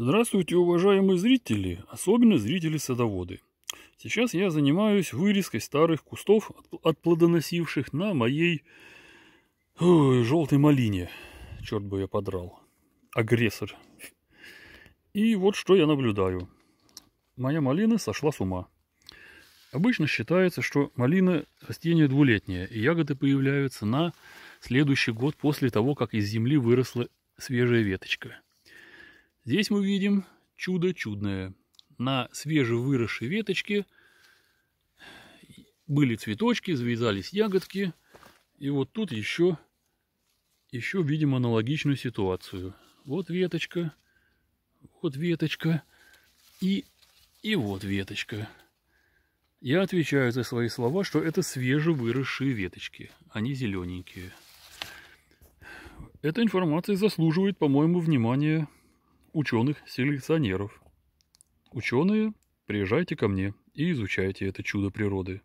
Здравствуйте, уважаемые зрители, особенно зрители-садоводы. Сейчас я занимаюсь вырезкой старых кустов, от плодоносивших на моей Ой, желтой малине. Черт бы я подрал. Агрессор. И вот что я наблюдаю. Моя малина сошла с ума. Обычно считается, что малина растение двулетнее, и ягоды появляются на следующий год после того, как из земли выросла свежая веточка – Здесь мы видим чудо чудное. На свежевыросшей веточке были цветочки, завязались ягодки. И вот тут еще, еще видим аналогичную ситуацию. Вот веточка, вот веточка и, и вот веточка. Я отвечаю за свои слова, что это свежевыросшие веточки, они а зелененькие. Эта информация заслуживает, по-моему, внимания ученых-селекционеров. Ученые, приезжайте ко мне и изучайте это чудо природы.